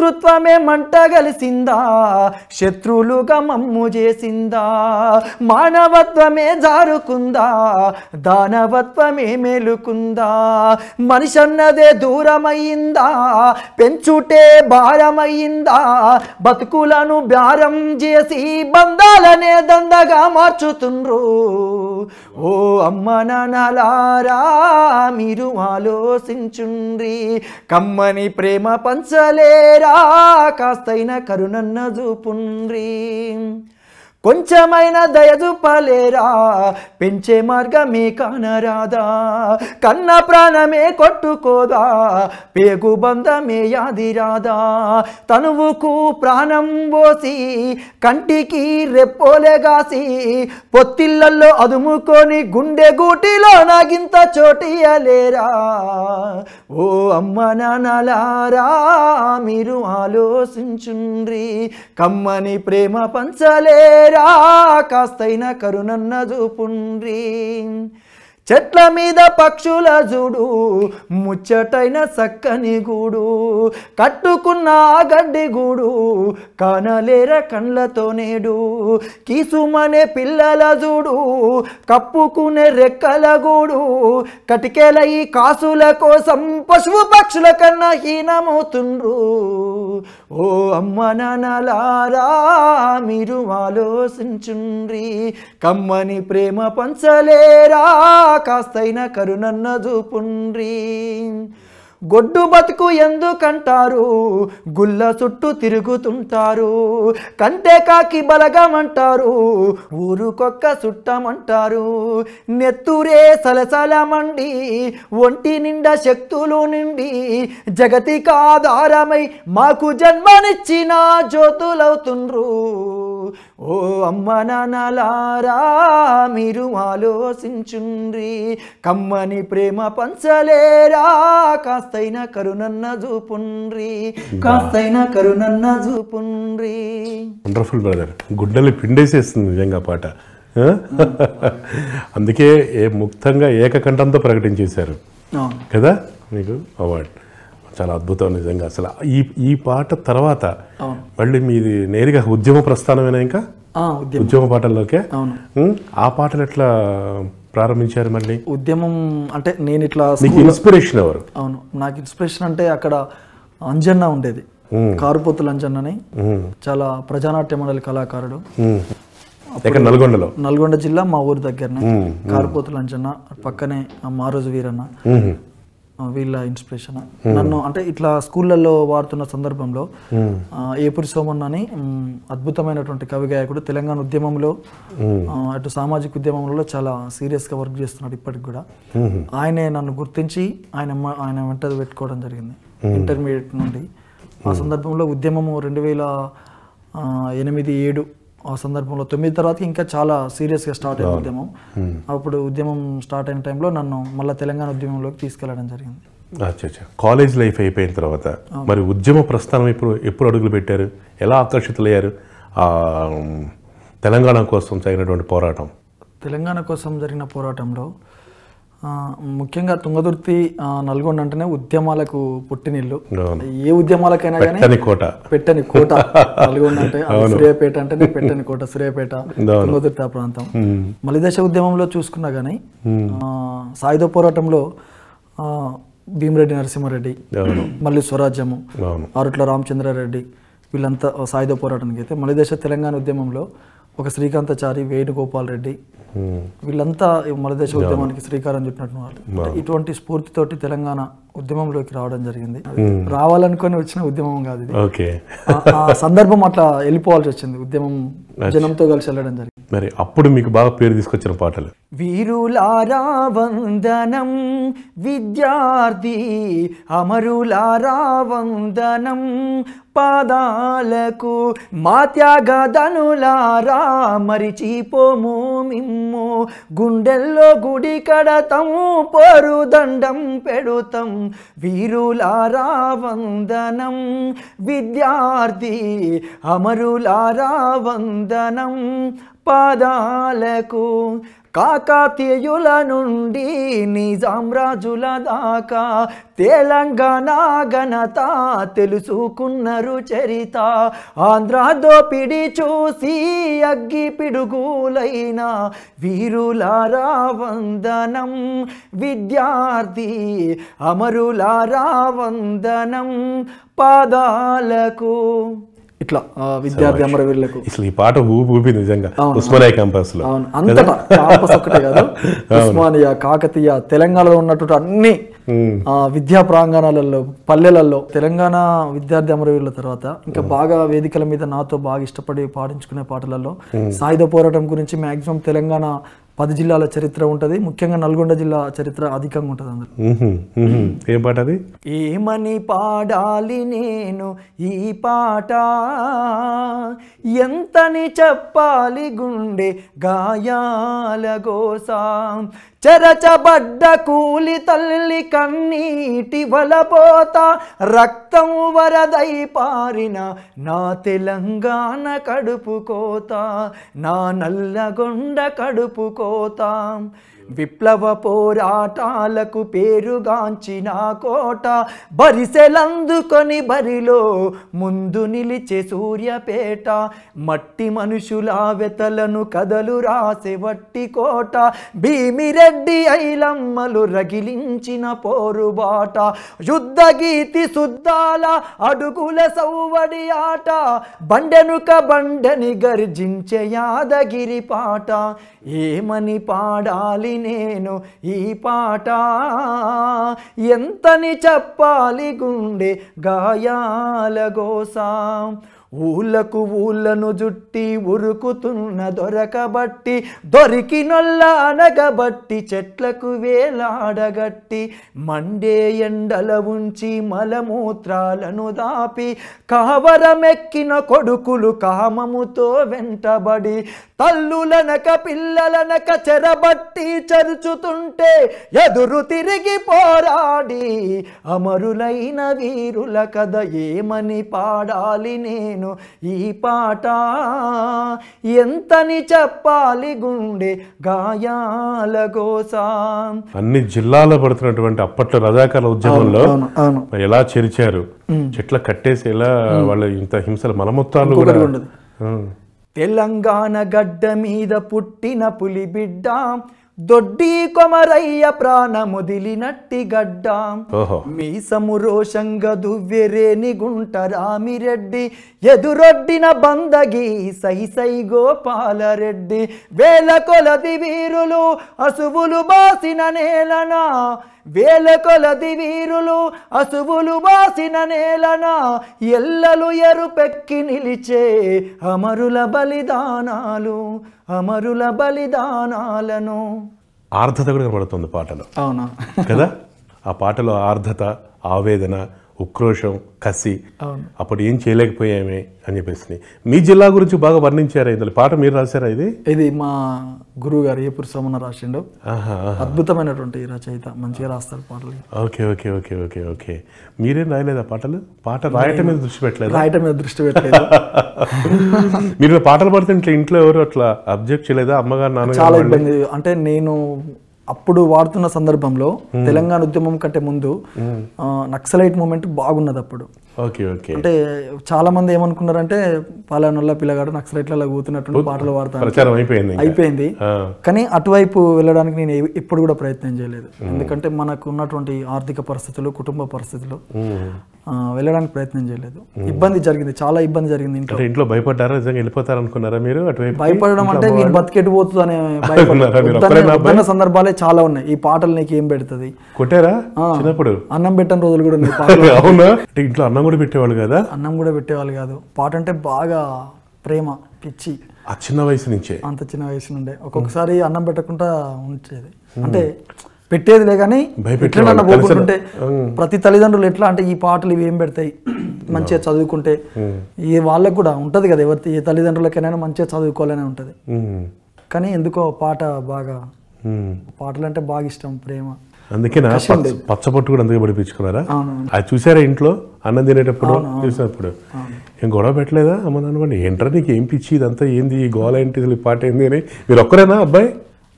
శత్రుత్వమే మంట గలిసిందా శత్రువులుగా మమ్ము చేసిందా మానవత్వమే జారుకుందా దానవత్వమే మేలుకుందా మనిషన్నదే దూరమయ్యిందా పెంచుటే భారమయ్యిందా బతుకులను భారం చేసి బంధాలనే దందగా మార్చుతుండ్రు ఓ అమ్మ నాన్నలారా మీరు ఆలోచించుండ్రి కమ్మని ప్రేమ పంచలేరా కాస్తైన కరుణన్న చూపుండ్రీ కొంచెమైనా దయజూపలేరా పెంచే మార్గమే కానరాదా కన్న ప్రాణమే కొట్టుకోదా పేగు బంధమే యాదిరాదా తనువుకు ప్రాణం పోసి కంటికి రెప్పోలేగాసి పొత్తిళ్ళల్లో అదుముకొని గుండె గూటిలో నాగింత చోటియలేరా ఓ అమ్మ నాన్నలారా మీరు ఆలోచించుండ్రి కమ్మని ప్రేమ పంచలే కాస్తైన కరుణన్న చూపుండ్రీ చెట్ల మీద పక్షుల జూడు ముచ్చటైన సక్కని గూడు కట్టుకున్న గడ్డి గూడు కనలేర కండ్లతో నేడు కీసుమనే పిల్లల జూడు కప్పుకునే రెక్కల గూడు కటికేల ఈ కాసుల కోసం పశువు పక్షుల కన్నా హీనమవుతుండ్రు ఓ అమ్మ నలారా మీరు ఆలోచించుండ్రి కమ్మని ప్రేమ పంచలేరా కాస్తైన కరుణన్న చూపుండ్రి గొడ్డు బతుకు ఎందుకంటారు గుల్ల చుట్టూ తిరుగుతుంటారు కంటే కాకి బలగమంటారు ఊరుకొక్క చుట్టమంటారు నెత్తురే సలసలమండి ఒంటి నిండా శక్తులు నిండి జగతికాధారమై మాకు జన్మనిచ్చిన జ్యోతులవుతుండ్రు ఓ అమ్మ నలారా మీరు ఆలోచించుండ్రి కమ్మని ప్రేమ పంచలేరా కాస్తైన కరుణన్న చూపుండ్రి కాస్తైన కరుణన్న చూపుండ్రి వండర్ఫుల్ బ్రదర్ గుడ్డలు పిండేసేస్తుంది నిజంగా పాట అందుకే ఏ ముక్తంగా ఏకకంఠంతో ప్రకటించేశారు కదా మీకు అవార్డు చాలా అద్భుతం నిజంగా అసలు ఈ ఈ పాట తర్వాత మళ్ళీ మీది నేరుగా ఉద్యమ ప్రస్థానమేనా ఇంకా ఉద్యమ పాటల్లోకే ఆ పాటలు ఎట్లా ప్రారంభించారు మళ్ళీ ఉద్యమం అంటే నేను ఇట్లా ఇన్స్పిరేషన్ ఎవరు అవును నాకు ఇన్స్పిరేషన్ అంటే అక్కడ అంజన్న ఉండేది కారుపోతుల అంజన్నని చాలా ప్రజానాట్య మండలి కళాకారుడు నల్గొండలో నల్గొండ జిల్లా మా ఊరి దగ్గరనే కారుపోతుల అంజన్న పక్కనే మారోజు వీరన్న వీళ్ళ ఇన్స్పిరేషన్ hmm. నన్ను అంటే ఇట్లా స్కూళ్ళల్లో వాడుతున్న సందర్భంలో hmm. ఏపురి సోమన్ అని అద్భుతమైనటువంటి కవి గాయకుడు తెలంగాణ ఉద్యమంలో hmm. అటు సామాజిక ఉద్యమంలో చాలా సీరియస్ గా వర్క్ చేస్తున్నాడు ఇప్పటికి కూడా ఆయనే నన్ను గుర్తించి ఆయన ఆయన వెంట పెట్టుకోవడం జరిగింది ఇంటర్మీడియట్ నుండి ఆ సందర్భంలో ఉద్యమము రెండు వేల ఎనిమిది ఏడు ఆ సందర్భంలో తొమ్మిది తర్వాత ఇంకా చాలా సీరియస్గా స్టార్ట్ అయింది ఉద్యమం అప్పుడు ఉద్యమం స్టార్ట్ అయిన టైంలో నన్ను మళ్ళీ తెలంగాణ ఉద్యమంలోకి తీసుకెళ్ళడం జరిగింది కాలేజ్ లైఫ్ అయిపోయిన తర్వాత మరి ఉద్యమ ప్రస్థానం ఇప్పుడు ఎప్పుడు అడుగులు పెట్టారు ఎలా ఆకర్షితులయ్యారు తెలంగాణ కోసం జరిగినటువంటి పోరాటం తెలంగాణ కోసం జరిగిన పోరాటంలో ముఖ్యంగా తుంగదుర్తి నల్గొండ అంటేనే ఉద్యమాలకు పుట్టినిల్లు ఏ ఉద్యమాలకైనా కానీ కోట పెట్టని కోట నల్గొండ అంటే సూర్యాపేట అంటేనే పెట్టని కోట సూర్యాపేట తుంగదుర్తి ఆ ప్రాంతం మలిదశ ఉద్యమంలో చూసుకున్నా కానీ సాయుధ పోరాటంలో భీమిరెడ్డి నరసింహారెడ్డి మళ్ళీ స్వరాజ్యము ఆరుట్ల రామచంద్రారెడ్డి వీళ్ళంతా సాయుధ పోరాటానికి అయితే మలిదశ తెలంగాణ ఉద్యమంలో ఒక శ్రీకాంతచారి వేణుగోపాల్ రెడ్డి వీళ్ళంతా మన దేశ ఉద్యమానికి శ్రీకారం చుట్టినట్టు వాళ్ళు ఇటువంటి స్ఫూర్తితోటి తెలంగాణ ఉద్యమంలోకి రావడం జరిగింది రావాలనుకుని వచ్చిన ఉద్యమం కాదు ఇది ఆ సందర్భం అట్లా వెళ్ళిపోవాల్సి వచ్చింది ఉద్యమం జనంతో కలిసి వెళ్ళడం జరిగింది మరి అప్పుడు మీకు బాగా పేరు తీసుకొచ్చిన పాటలు వీరులారావందనం విద్యార్థి అమరులారావందనం పాదాలకు మా త్యాగధనులారా మరిచిపోము మిమ్ము గుండెల్లో గుడి కడతాము దండం పెడుతం వీరులారా వందనం విద్యార్థి అమరులారా వందనం పాదాలకు కాకాతీయుల నుండి నిజామ్రాజుల దాకా తెలంగాణ ఘనత తెలుసుకున్నారు చరిత ఆంధ్ర దోపిడి చూసి అగ్గి పిడుగులైన వీరులారా వందనం విద్యార్థి అమరులారా వందనం పాదాలకు ఇట్లా విద్యార్థి అమరవీరులకు అసలు ఈ పాట ఊపి నిజంగా ఉస్మానియా క్యాంపస్ లో అవును అంతటా క్యాంపస్ ఒకటే కాదు ఉస్మానియా కాకతీయ తెలంగాణలో ఉన్నటువంటి అన్ని విద్యా ప్రాంగణాలలో పల్లెలలో తెలంగాణ విద్యార్థి అమరవీరుల తర్వాత ఇంకా బాగా వేదికల మీద నాతో బాగా ఇష్టపడి పాటించుకునే పాటలలో సాయుధ పోరాటం గురించి మాక్సిమం తెలంగాణ పది జిల్లాల చరిత్ర ఉంటుంది ముఖ్యంగా నల్గొండ జిల్లా చరిత్ర అధికంగా ఉంటుంది అందరు ఏం పాట అది ఏమని పాడాలి నేను ఈ పాట ఎంతని చెప్పాలి గుండె గాయాల గోసా చెరచబడ్డ కూలి తల్లి కన్నీటి వలపోత రక్తం వరదై పారిన నా తెలంగాణ కడుపుకోత నా నల్లగొండ కడుపుకో होता విప్లవ పోరాటాలకు పేరుగాంచిన కోట బరిసెలందుకొని బరిలో ముందు నిలిచే సూర్యపేట మట్టి మనుషుల వెతలను కదలు రాసే వట్టి కోట భీమిరెడ్డి ఐలమ్మలు రగిలించిన పోరుబాట యుద్ధ గీతి శుద్ధాల అడుగుల సౌవడి ఆట బండెనుక బండని గర్జించే యాదగిరి పాట ఏమని పాడాలి నేను ఈ పాట ఎంతని చెప్పాలి గుండె గాయాల గోసాం ఊళ్ళకు ఊళ్ళను జుట్టి ఉరుకుతున్న దొరకబట్టి దొరికి నొల్ల అనగబట్టి చెట్లకు వేలాడగట్టి మండే ఎండల ఉంచి మలమూత్రాలను దాపి కావరమెక్కిన కొడుకులు కామముతో వెంటబడి తల్లులనక పిల్లలనక చెరబట్టి చరుచుతుంటే ఎదురు తిరిగి పోరాడి అమరులైన వీరుల కథ ఏమని పాడాలి నేను నేను ఈ పాట ఎంతని చెప్పాలి గుండె గాయాల కోసం అన్ని జిల్లాలో పడుతున్నటువంటి అప్పట్లో రజాకాల ఉద్యమంలో ఎలా చెరిచారు చెట్ల కట్టేసి ఎలా వాళ్ళ ఇంత హింసలు మలమొత్తాలు కూడా తెలంగాణ గడ్డ మీద పుట్టిన పులిబిడ్డ దొడ్డి కొమరయ్య ప్రాణముదిలినట్టి గడ్డా మీసము రోషంగా దువ్వెరేని గుంట రామిరెడ్డి ఎదురొడ్డిన బందగి సై సై గోపాలరెడ్డి వేల కొలది వీరులు అసువులు బాసిన నేలనా వేలకొలది వీరులు అసువులు వాసిన నేలన ఎల్లలు ఎరుపెక్కి నిలిచే అమరుల బలిదానాలు అమరుల బలిదానాలను ఆర్ధత కూడా కనబడుతుంది పాటలో అవునా కదా ఆ పాటలో ఆర్ధత ఆవేదన ఉక్రోషం కసి అప్పుడు ఏం చేయలేకపోయామే అని చెప్పేసి మీ జిల్లా గురించి బాగా వర్ణించారు ఇందులో పాట మీరు రాశారా ఇది ఇది మా గురువు గారు ఏపూర్ సమన రాసిండు అద్భుతమైనటువంటి రచయిత మంచిగా రాస్తారు పాటలు okay okay okay okay okay మీరేం రాయలేదా పాటలు పాట రాయటం మీద దృష్టి పెట్టలేదు రాయటం మీద దృష్టి పెట్టలేదు మీరు పాటలు పడుతుంటే ఇంట్లో ఎవరు అట్లా అబ్జెక్ట్ చేయలేదా అమ్మగారు నాన్న చాలా ఇబ్బంది అంటే నేను అప్పుడు వాడుతున్న సందర్భంలో hmm. తెలంగాణ ఉద్యమం కంటే ముందు hmm. నక్సలైట్ మూమెంట్ బాగున్నది అప్పుడు ఓకే ఓకే అంటే చాలా మంది ఏమనుకున్నారంటే పాలనొల్ల పిల్లగాడు నక్సలైట్లలో కూతున్నట్టు పాటలు వాడతాను అయిపోయింది అయిపోయింది కానీ అటువైపు వెళ్ళడానికి నేను ఎప్పుడు కూడా ప్రయత్నం చేయలేదు ఎందుకంటే మనకు ఉన్నటువంటి ఆర్థిక పరిస్థితులు కుటుంబ పరిస్థితులు వెళ్ళడానికి ప్రయత్నం చేయలేదు ఇబ్బంది జరిగింది చాలా ఇబ్బంది జరిగింది ఇంట్లో ఇంట్లో భయపడ్డారా మీరు భయపడడం అంటే మీరు బతికెట్టు పోతుందనే భయపడ్డారు సందర్భాలే చాలా ఉన్నాయి ఈ పాటలు నీకు ఏం పెడుతుంది కొట్టారా చిన్నప్పుడు అన్నం పెట్టని రోజులు కూడా ఇంట్లో అన్నం కూడా పెట్టేవాళ్ళు కదా అన్నం కూడా పెట్టేవాళ్ళు కాదు పాట అంటే బాగా ప్రేమ పిచ్చి ఆ చిన్న వయసు నుంచే అంత చిన్న వయసు నుండే ఒక్కొక్కసారి అన్నం పెట్టకుండా ఉంచేది అంటే పెట్టేదిలే కానీ భయపెట్టే ప్రతి తల్లిదండ్రులు ఎట్లా అంటే ఈ పాటలు ఇవి ఏం పెడతాయి మంచిగా చదువుకుంటే ఈ వాళ్ళకు కూడా ఉంటుంది కదా ఎవరి ఏ తల్లిదండ్రులకైనా మంచిగా చదువుకోవాలనే ఉంటుంది కానీ ఎందుకో పాట బాగా పాటలు అంటే బాగా ఇష్టం ప్రేమ అందుకే నా పచ్చపొట్టు కూడా అందుకే పడిపించుకున్నారా అది చూసారా ఇంట్లో అన్నం తినేటప్పుడు చూసినప్పుడు ఏం గొడవ పెట్టలేదా అమ్మ నాన్నమాట ఏంట్రా నీకు ఏం పిచ్చి ఇదంతా ఏంది ఈ గోల ఏంటి ఈ పాట ఏంది అని మీరు ఒక్కరేనా అబ్బాయి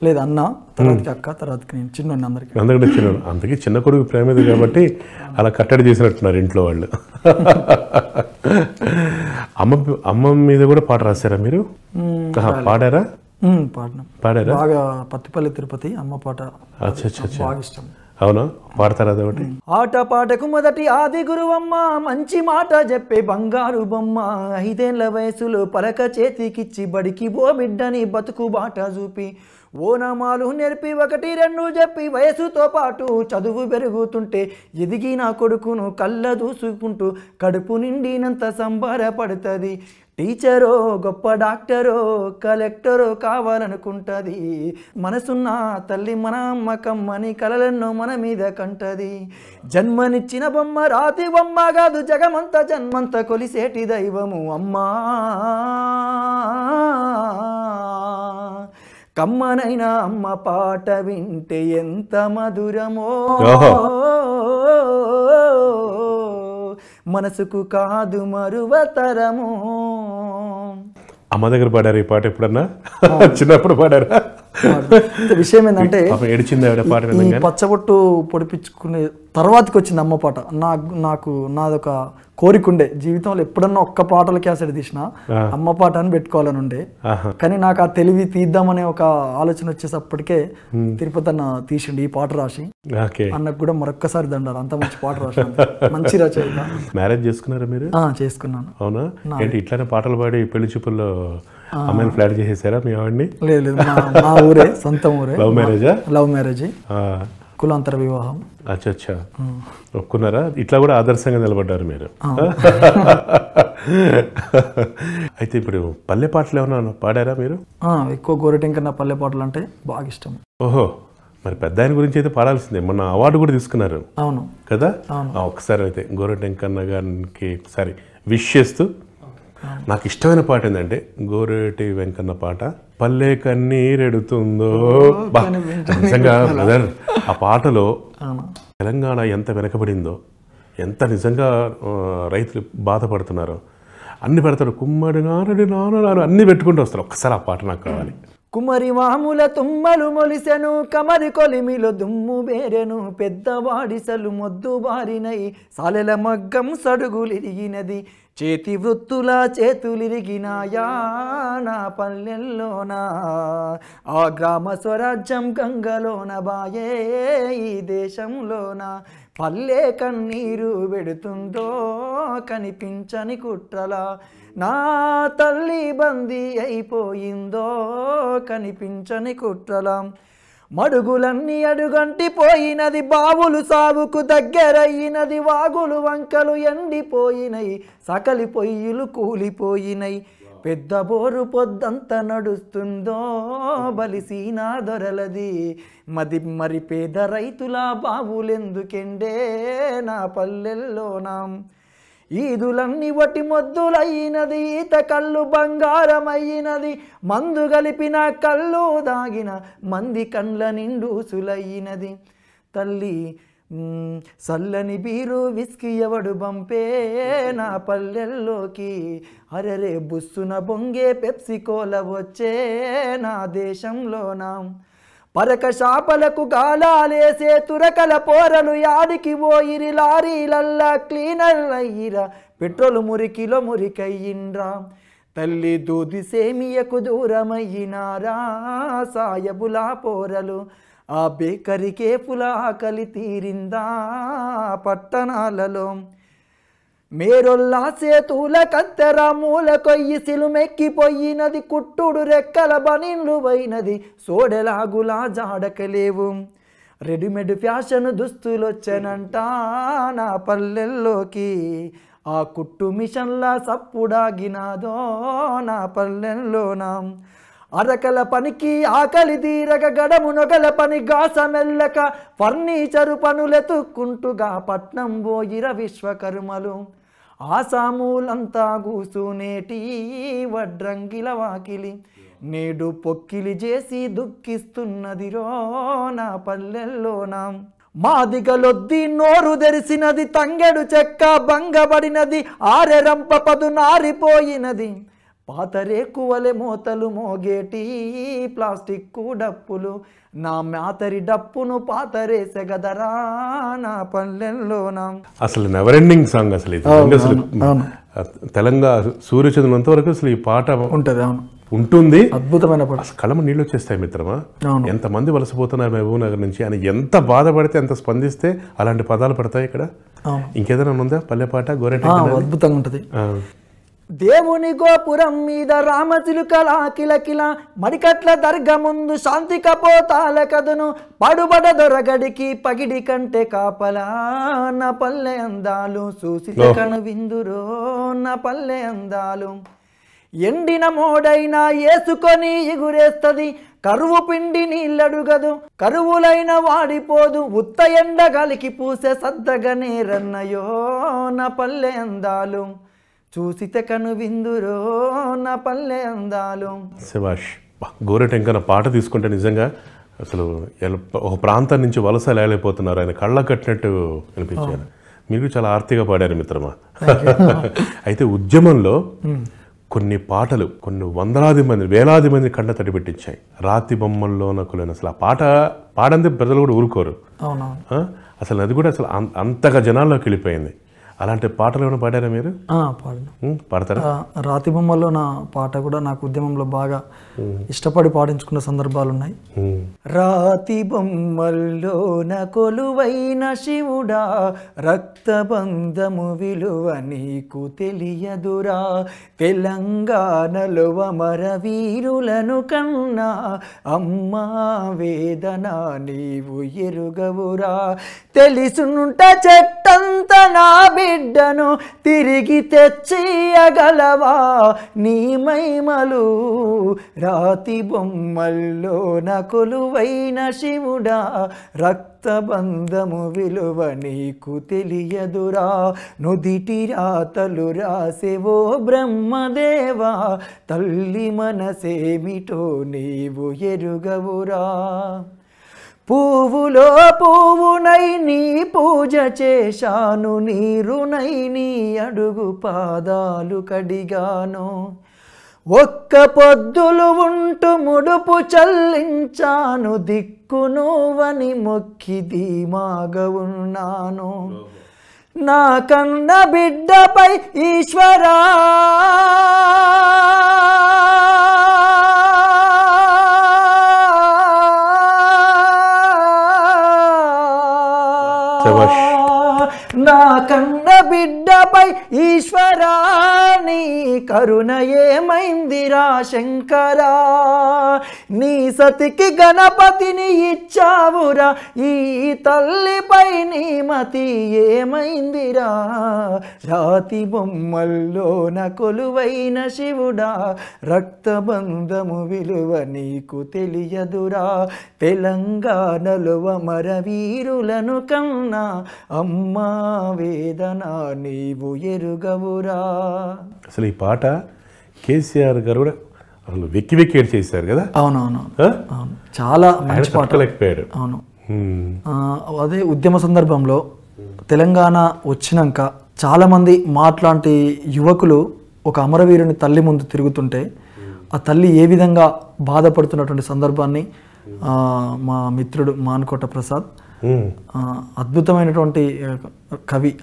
లేదు అన్న తర్వాతకి అక్క తర్వాతకి నేను చిన్న అందరికీ చిన్న అందుకే చిన్న కొడుకు ప్రేమ ఇది కాబట్టి అలా కట్టడి చేసినట్టున్నారు ఇంట్లో వాళ్ళు అమ్మ అమ్మ మీద కూడా పాట రాశారా మీరు పాడారా పాడినాం పాడారా బాగా పత్తిపల్లి తిరుపతి అమ్మ పాట ఇష్టం అవును పాడతారు అదొకటి ఆట పాటకు మొదటి ఆది గురువమ్మ మంచి మాట చెప్పే బంగారు బొమ్మ ఐదేళ్ల వయసులో పలక చేతికిచ్చి బడికి బో బిడ్డని బతుకు బాట చూపి ఓనామాలు నేర్పి ఒకటి రెండు చెప్పి వయసుతో పాటు చదువు పెరుగుతుంటే ఎదిగి నా కొడుకును కళ్ళ దూసుకుంటూ కడుపు నిండినంత సంబరపడుతుంది టీచరో గొప్ప డాక్టరో కలెక్టరో కావాలనుకుంటుంది మనసున్న తల్లి మన అమ్మకమ్మని కలలను మన మీద కంటది జన్మనిచ్చిన బొమ్మ రాతి బొమ్మ కాదు జగమంత జన్మంత కొలిసేటి దైవము అమ్మా కమ్మనైనా అమ్మ పాట వింటే ఎంత మధురమో మనసుకు కాదు మరువతరము అమ్మ దగ్గర పాడారు ఈ పాట ఎప్పుడన్నా చిన్నప్పుడు పాడారా విషయం ఏంటంటే పచ్చబొట్టు పొడిపించుకునే తర్వాతకి వచ్చింది అమ్మ పాట నాకు నాకు నాదొక కోరిక ఉండే జీవితంలో ఎప్పుడన్నా ఒక్క పాటలు క్యాసెట్ తీసిన అమ్మ పాట అని పెట్టుకోవాలని ఉండే కానీ నాకు ఆ తెలివి తీద్దామనే ఒక ఆలోచన వచ్చేసప్పటికే తిరుపతి అన్న తీసిండి ఈ పాట రాసి అన్నకు కూడా మరొక్కసారి దండాలి అంత మంచి పాట రాసి మంచి రచయిత మ్యారేజ్ చేసుకున్నారా మీరు చేసుకున్నాను అవునా ఇట్లానే పాటలు పాడి పెళ్లి చూపుల్లో అమ్మాయిని ఫ్లాట్ చేసేసారా మీ ఆవిడ్ని లేదు మా ఊరే సొంత ఊరే లవ్ మ్యారేజ్ లవ్ మ్యారేజ్ కులాంతర వివాహం అచ్చా ఒప్పుకున్నారా ఇట్లా కూడా ఆదర్శంగా నిలబడ్డారు మీరు అయితే ఇప్పుడు పల్లె పాటలు ఏమన్నా పాడారా మీరు ఎక్కువ కన్నా పల్లె పాటలు అంటే బాగా ఇష్టం ఓహో మరి పెద్ద ఆయన గురించి అయితే పాడాల్సిందే మొన్న అవార్డు కూడా తీసుకున్నారు అవును కదా ఒకసారి అయితే గోరటెంకన్న గారికి సారీ విష్ చేస్తూ నాకు ఇష్టమైన పాట ఏంటంటే గోరేటి వెంకన్న పాట పల్లె కన్నీరెడుతుందో నిజంగా బ్రదర్ ఆ పాటలో తెలంగాణ ఎంత వెనకబడిందో ఎంత నిజంగా రైతులు బాధపడుతున్నారో అన్ని పెడతాడు కుమ్మడి నారడి నానారు అన్ని పెట్టుకుంటూ వస్తారు ఒక్కసారి ఆ పాట నాకు కావాలి కుమరి మామూల తుమ్మలు మొలిసెను కమరి కొలిమిలో దుమ్ము బేరెను పెద్దవాడిసలు మొద్దు బారినై సాలెల మగ్గం సడుగులిరిగినది చేతి వృత్తుల చేతులిరిగినాయా నా పల్లెల్లోన ఆ గ్రామ స్వరాజ్యం గంగలోన బాయే ఈ దేశంలోన పల్లె కన్నీరు పెడుతుందో కనిపించని కుట్రలా నా తల్లి బందీ అయిపోయిందో కనిపించని కుట్రలా మడుగులన్నీ అడుగంటి పోయినది బావులు సావుకు దగ్గరయినది వాగులు వంకలు ఎండిపోయినై సకలి పొయ్యిలు కూలిపోయినై పెద్ద బోరు పొద్దంత నడుస్తుందో బలిసీనా దొరలది మది మరి పేద రైతుల బావులెందుకెండే నా పల్లెల్లోనాం ఈదులన్నీ వటి మొద్దులైనది ఈత కళ్ళు బంగారమైనది మందు గలిపిన కళ్ళు దాగిన మంది కండ్ల నిండు సులైనది తల్లి సల్లని బీరు విస్కి ఎవడు పంపే నా పల్లెల్లోకి అరరే బుస్సున బొంగే పెప్సికోల వచ్చే నా దేశంలోనా పరక శాపలకు గాలాలేసే తురకల పోరలు యాడికి పోయిరి లారీలల్లా క్లీనర్లు అయ్యిరా పెట్రోల్ మురికిలో మురికయ్యిండ్రా తల్లి దూది సేమియకు దూరమయ్యినారా సాయబులా పోరలు ఆ బేకరికే పులాకలి తీరిందా పట్టణాలలో మేరొల్లాసేతుల కత్తెర మూల కొయ్యి సిలుమెక్కిపోయినది కుట్టుడు రెక్కల బనిన్లు పోయినది సోడెలాగులా జాడకలేవు రెడీమేడ్ ఫ్యాషన్ దుస్తులొచ్చనంట నా పల్లెల్లోకి ఆ కుట్టు మిషన్లా సప్పుడాగినాదో నా పల్లెల్లోనా అరకల పనికి ఆకలి తీరక గడము నొగల పని గాసమెల్లక ఫర్నిచరు పనులెతుక్కుంటుగా పట్నం పోయిర విశ్వకర్మలు ఆసామూలంతా కూసునేటి వడ్రంగిల వాకిలి నేడు పొక్కిలి చేసి దుఃఖిస్తున్నదిరో నా పల్లెల్లోనా మాదిగలొద్ది నోరు తెరిసినది తంగెడు చెక్క బంగబడినది ఆరెరంప పదు నారిపోయినది రేకువలె మోతలు మోగేటి ప్లాస్టిక్కు డప్పులు నా మాతరి డప్పును పాతరేసెగదరా నా పల్లెల్లో అసలు నెవర్ ఎండింగ్ సాంగ్ అసలు అసలు తెలంగాణ సూర్యచంద్రం వరకు అసలు ఈ పాట ఉంటుంది అవును ఉంటుంది అద్భుతమైన పాట కలమ నీళ్ళు వచ్చేస్తాయి మిత్రమా ఎంతమంది వలసపోతున్నారు మహబూబ్ నగర్ నుంచి అని ఎంత బాధపడితే ఎంత స్పందిస్తే అలాంటి పదాలు పడతాయి ఇక్కడ ఇంకేదైనా ఉందా పల్లె పాట గోరెట అద్భుతంగా ఉంటుంది దేవుని గోపురం మీద రామచిలుకలా కిలకిల మడికట్ల దర్గ ముందు శాంతి కపోతాల కదును పడుబడ దొరగడికి పగిడి కంటే కాపలా నా పల్లె అందాలు చూసి కను విందురో నా పల్లె అందాలు ఎండిన మోడైనా ఏసుకొని ఎగురేస్తుంది కరువు పిండి నీళ్ళడుగదు కరువులైన వాడిపోదు ఉత్త ఎండ గలికి పూసే సద్దగనే రన్నయో నా పల్లె అందాలు చూసితే కను విందురో నా పల్లె అందాలు శభాష్ గోరెటెంకన పాట తీసుకుంటే నిజంగా అసలు ఒక ప్రాంతం నుంచి వలస లేకపోతున్నారు ఆయన కళ్ళ కట్టినట్టు అనిపించారు మీరు చాలా ఆర్తిగా పాడారు మిత్రమా అయితే ఉద్యమంలో hmm. కొన్ని పాటలు కొన్ని వందలాది మంది వేలాది మంది కండ తడి పెట్టించాయి రాతి బొమ్మల్లో నకులను అసలు ఆ పాట పాడంతే ప్రజలు కూడా ఊరుకోరు అసలు అది కూడా అసలు అంతగా జనాల్లోకి వెళ్ళిపోయింది అలాంటి పాటలు ఏమైనా పాడారా మీరు పాడాను పాడతారా రాతి బొమ్మలో నా పాట కూడా నాకు ఉద్యమంలో బాగా ఇష్టపడి పాడించుకున్న సందర్భాలు ఉన్నాయి రాతి బొమ్మల్లో నా కొలువైన శివుడా రక్తబంధము విలువ నీకు తెలియదురా తెలంగాణలో అమర వీరులను కన్నా అమ్మా వేదన నీవు ఎరుగవురా తెలుసుంట చెట్టంత నా బిడ్డను తిరిగి తెచ్చియగలవా నీ మైమలు రాతి బొమ్మల్లో నకులువైన శివుడా రక్తబంధము విలువ నీకు తెలియదురా నుదిటి రాతలు రాసేవో బ్రహ్మదేవా తల్లి మనసేమిటో నీవు ఎరుగవురా పువ్వులో పువ్వునై నీ పూజ చేశాను నీరునై నీ అడుగు పాదాలు కడిగాను ఒక్క పొద్దులు ఉంటూ ముడుపు చల్లించాను వని మొక్కి ధీమాగ ఉన్నాను నా కన్న బిడ్డపై ఈశ్వరా yavaş. Na kan పడ్డ బిడ్డపై ఈశ్వరాని కరుణ ఏమైందిరా శంకరా నీ సతికి గణపతిని ఇచ్చావురా ఈ తల్లిపై నీ మతి ఏమైందిరా రాతి బొమ్మల్లో కొలువైన శివుడా రక్తబంధము విలువ నీకు తెలియదురా తెలంగాణలో అమరవీరులను కన్నా అమ్మా వేద నా నీవు ఎరుగవురా అసలు ఈ పాట కేసీఆర్ గారు కూడా అసలు వెక్కి వెక్కి చేశారు కదా అవునవును అవును చాలా మంచి పాట లేకపోయాడు అవును అదే ఉద్యమ సందర్భంలో తెలంగాణ వచ్చినాక చాలామంది మాట్లాంటి యువకులు ఒక అమరవీరుని తల్లి ముందు తిరుగుతుంటే ఆ తల్లి ఏ విధంగా బాధపడుతున్నటువంటి సందర్భాన్ని మా మిత్రుడు మానుకోట ప్రసాద్ అద్భుతమైనటువంటి కవి